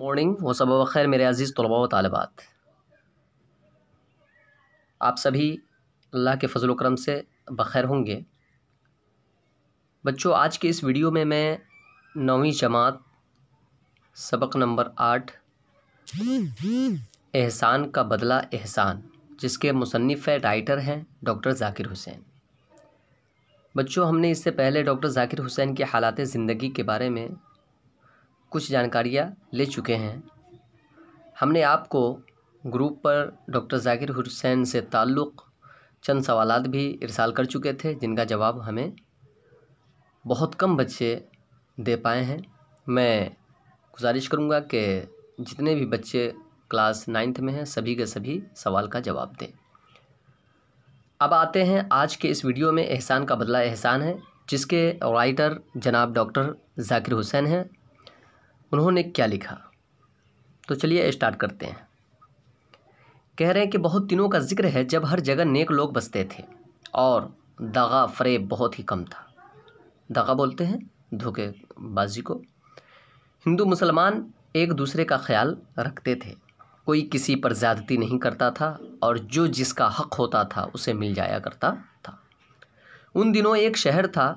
morning वो सब खैर मेरे अज़ीज़ तलबा व तालबात आप सभी अल्लाह के फजल करम से बखैर होंगे बच्चों आज के इस वीडियो में मैं नौवीं जमात सबक नंबर आठ एहसान का बदला एहसान जिसके मुसनफ़ राइटर हैं डॉक्टर ज़ाकिर हुसैन बच्चों हमने इससे पहले डॉक्टर ज़ाकिर हुसैन के हालात ज़िंदगी के बारे में कुछ जानकारियाँ ले चुके हैं हमने आपको ग्रुप पर डॉक्टर जाकिर हुसैन से ताल्लुक़ चंद सवाल भी इरसाल कर चुके थे जिनका जवाब हमें बहुत कम बच्चे दे पाए हैं मैं गुजारिश करूंगा कि जितने भी बच्चे क्लास नाइन्थ में हैं सभी के सभी सवाल का जवाब दें अब आते हैं आज के इस वीडियो में एहसान का बदला एहसान है जिसके राइटर जनाब डॉक्टर जाकिर हुसैन हैं उन्होंने क्या लिखा तो चलिए स्टार्ट करते हैं कह रहे हैं कि बहुत दिनों का जिक्र है जब हर जगह नेक लोग बसते थे और दगा फरेब बहुत ही कम था दगा बोलते हैं धोखेबाजी को हिंदू मुसलमान एक दूसरे का ख्याल रखते थे कोई किसी पर ज़्यादती नहीं करता था और जो जिसका हक होता था उसे मिल जाया करता था उन दिनों एक शहर था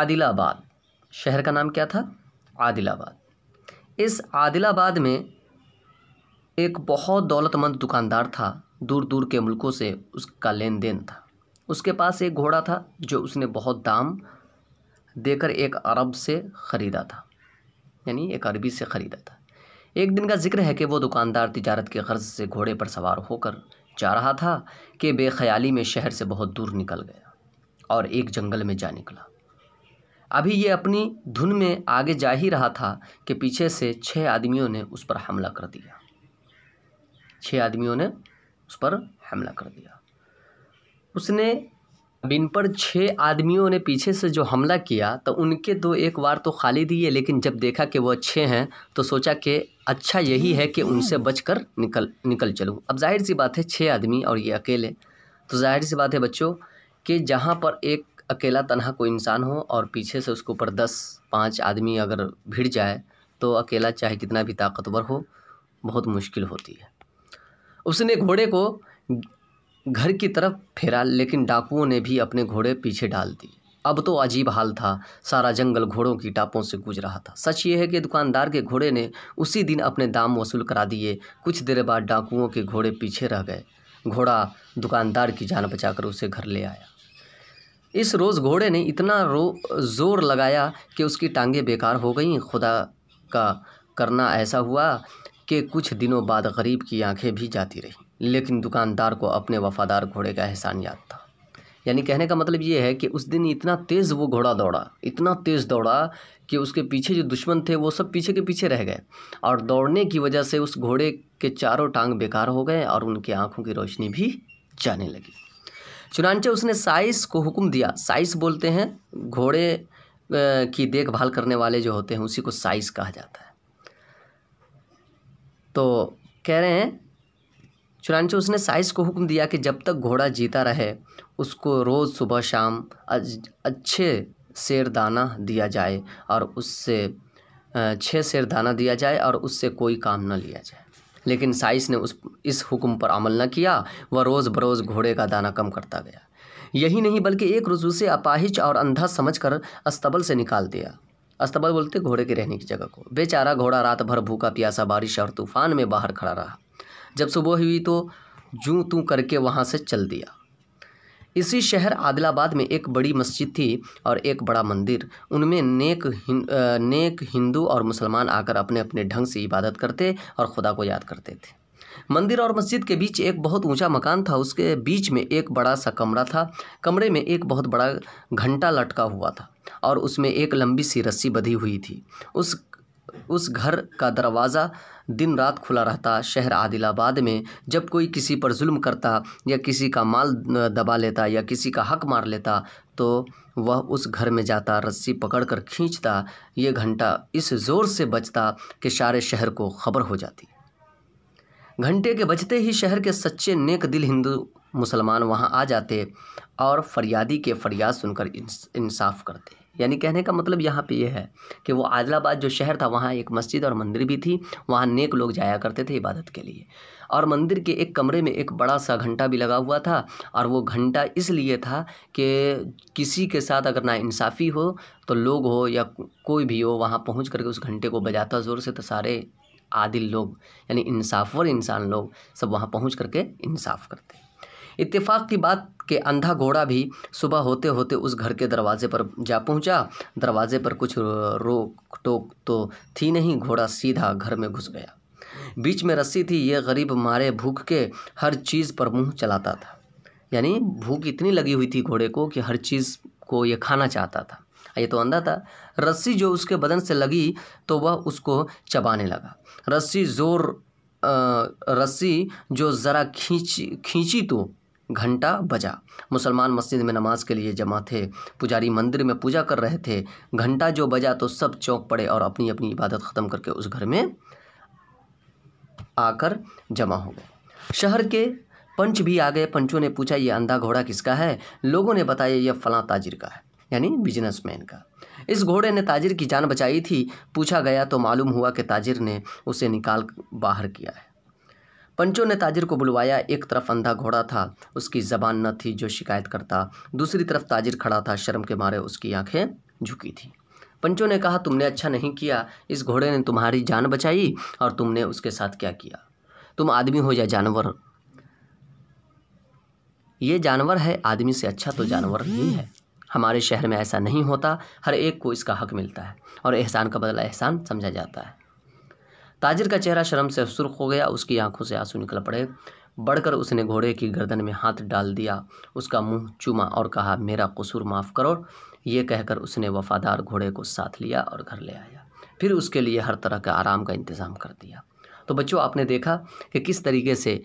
आदिलाबाद शहर का नाम क्या था आदिलाबाद इस आदिलाबाद में एक बहुत दौलतमंद दुकानदार था दूर दूर के मुल्कों से उसका लेन देन था उसके पास एक घोड़ा था जो उसने बहुत दाम देकर एक अरब से ख़रीदा था यानी एक अरबी से ख़रीदा था एक दिन का जिक्र है कि वो दुकानदार तिजारत के गर्ज से घोड़े पर सवार होकर जा रहा था कि बेख्याली में शहर से बहुत दूर निकल गया और एक जंगल में जा निकला अभी ये अपनी धुन में आगे जा ही रहा था कि पीछे से छः आदमियों ने उस पर हमला कर दिया छः आदमियों ने उस पर हमला कर दिया उसने बिन पर छः आदमियों ने पीछे से जो हमला किया तो उनके दो तो एक बार तो खाली दिए लेकिन जब देखा कि वो अच्छे हैं तो सोचा कि अच्छा यही है कि उनसे बचकर निकल निकल चलूँ अब जाहिर सी बात है छः आदमी और ये अकेले तो जाहिर सी बात है बच्चों कि जहाँ पर एक अकेला तनहा कोई इंसान हो और पीछे से उसके ऊपर दस पाँच आदमी अगर भिड़ जाए तो अकेला चाहे कितना भी ताकतवर हो बहुत मुश्किल होती है उसने घोड़े को घर की तरफ फेरा लेकिन डाकुओं ने भी अपने घोड़े पीछे डाल दिए अब तो अजीब हाल था सारा जंगल घोड़ों की टापों से गुज रहा था सच ये है कि दुकानदार के घोड़े ने उसी दिन अपने दाम वसूल करा दिए कुछ देर बाद डाकुओं के घोड़े पीछे रह गए घोड़ा दुकानदार की जान बचाकर उसे घर ले आया इस रोज़ घोड़े ने इतना रो ज़ोर लगाया कि उसकी टांगें बेकार हो गईं खुदा का करना ऐसा हुआ कि कुछ दिनों बाद गरीब की आंखें भी जाती रहीं लेकिन दुकानदार को अपने वफ़ादार घोड़े का एहसान याद था यानी कहने का मतलब ये है कि उस दिन इतना तेज़ वो घोड़ा दौड़ा इतना तेज़ दौड़ा कि उसके पीछे जो दुश्मन थे वो सब पीछे के पीछे रह गए और दौड़ने की वजह से उस घोड़े के चारों टांग बेकार हो गए और उनकी आँखों की रोशनी भी जाने लगी चुनानचे उसने साइस को हुक्म दिया साइस बोलते हैं घोड़े की देखभाल करने वाले जो होते हैं उसी को साइस कहा जाता है तो कह रहे हैं चुनानचे उसने साइस को हुक्म दिया कि जब तक घोड़ा जीता रहे उसको रोज़ सुबह शाम अच्छे शेर दाना दिया जाए और उससे छः शेर दाना दिया जाए और उससे कोई काम न लिया जाए लेकिन साइस ने उस इस हुक्म पर अमल न किया वह रोज़ बरोज़ घोड़े का दाना कम करता गया यही नहीं बल्कि एक रोज़ उसे अपाहिज और अंधा समझकर अस्तबल से निकाल दिया अस्तबल बोलते घोड़े के रहने की जगह को बेचारा घोड़ा रात भर भूखा प्यासा बारिश और तूफान में बाहर खड़ा रहा जब सुबह हुई तो जूं तू करके वहाँ से चल दिया इसी शहर आदिलाबाद में एक बड़ी मस्जिद थी और एक बड़ा मंदिर उनमें नेक हिं, नेक हिंदू और मुसलमान आकर अपने अपने ढंग से इबादत करते और खुदा को याद करते थे मंदिर और मस्जिद के बीच एक बहुत ऊंचा मकान था उसके बीच में एक बड़ा सा कमरा था कमरे में एक बहुत बड़ा घंटा लटका हुआ था और उसमें एक लंबी सी रस्सी बधी हुई थी उस उस घर का दरवाज़ा दिन रात खुला रहता शहर आदिलाबाद में जब कोई किसी पर जुल्म करता या किसी का माल दबा लेता या किसी का हक मार लेता तो वह उस घर में जाता रस्सी पकड़ कर खींचता ये घंटा इस ज़ोर से बचता कि सारे शहर को खबर हो जाती घंटे के बजते ही शहर के सच्चे नेक दिल हिंदू मुसलमान वहाँ आ जाते और फरियादी के फरियाद सुनकर इंसाफ करते यानी कहने का मतलब यहाँ पे ये यह है कि वो आदिलाबाद जो शहर था वहाँ एक मस्जिद और मंदिर भी थी वहाँ नेक लोग जाया करते थे इबादत के लिए और मंदिर के एक कमरे में एक बड़ा सा घंटा भी लगा हुआ था और वो घंटा इसलिए था कि किसी के साथ अगर ना इंसाफ़ी हो तो लोग हो या कोई भी हो वहाँ पहुँच करके उस घंटे को बजाता ज़ोर से तो सारे आदिल लोग यानी इंसाफवर इंसान लोग सब वहाँ पहुँच करके इंसाफ करते इत्तेफाक की बात के अंधा घोड़ा भी सुबह होते होते उस घर के दरवाजे पर जा पहुंचा दरवाजे पर कुछ रोक टोक तो थी नहीं घोड़ा सीधा घर में घुस गया बीच में रस्सी थी ये गरीब मारे भूख के हर चीज़ पर मुंह चलाता था यानी भूख इतनी लगी हुई थी घोड़े को कि हर चीज़ को ये खाना चाहता था ये तो अंधा था रस्सी जो उसके बदन से लगी तो वह उसको चबाने लगा रस्सी ज़ोर रस्सी जो ज़रा खींची खींची तो घंटा बजा मुसलमान मस्जिद में नमाज के लिए जमा थे पुजारी मंदिर में पूजा कर रहे थे घंटा जो बजा तो सब चौंक पड़े और अपनी अपनी इबादत ख़त्म करके उस घर में आकर जमा हो गए शहर के पंच भी आ गए पंचों ने पूछा ये अंधा घोड़ा किसका है लोगों ने बताया यह फलां ताजिर का है यानी बिजनेसमैन का इस घोड़े ने ताजिर की जान बचाई थी पूछा गया तो मालूम हुआ कि ताजिर ने उसे निकाल बाहर किया है पंचों ने ताजिर को बुलवाया एक तरफ अंधा घोड़ा था उसकी जबान न थी जो शिकायत करता दूसरी तरफ ताजिर खड़ा था शर्म के मारे उसकी आंखें झुकी थी पंचों ने कहा तुमने अच्छा नहीं किया इस घोड़े ने तुम्हारी जान बचाई और तुमने उसके साथ क्या किया तुम आदमी हो या जानवर ये जानवर है आदमी से अच्छा तो जानवर ही है हमारे शहर में ऐसा नहीं होता हर एक को इसका हक मिलता है और एहसान का बदला एहसान समझा जाता है ताजिर का चेहरा शर्म से सुर्ख हो गया उसकी आंखों से आंसू निकल पड़े बढ़कर उसने घोड़े की गर्दन में हाथ डाल दिया उसका मुंह चूमा और कहा मेरा कसूर माफ़ करो ये कहकर उसने वफादार घोड़े को साथ लिया और घर ले आया फिर उसके लिए हर तरह का आराम का इंतज़ाम कर दिया तो बच्चों आपने देखा कि किस तरीके से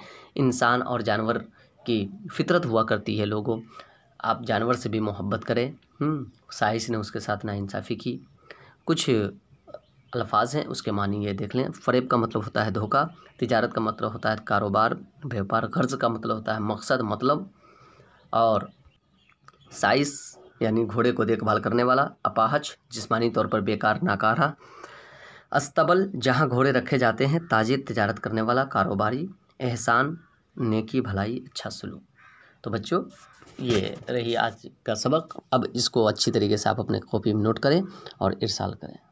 इंसान और जानवर की फितरत हुआ करती है लोगों आप जानवर से भी मोहब्बत करें हम्म, साइस ने उसके साथ नाइंसाफ़ी की कुछ अल्फाज हैं उसके मानी ये देख लें फ़रेब का मतलब होता है धोखा तिजारत का मतलब होता है कारोबार व्यापार गर्ज़ का मतलब होता है मकसद मतलब और साइस यानी घोड़े को देखभाल करने वाला अपाहज जिसमानी तौर पर बेकार नाकारा अस्तबल जहाँ घोड़े रखे जाते हैं ताजिर तजारत करने वाला कारोबारी एहसान नेकी भलाई अच्छा सलूक तो बच्चों ये रही आज का सबक अब इसको अच्छी तरीके से आप अपने कॉपी में नोट करें और इरसाल करें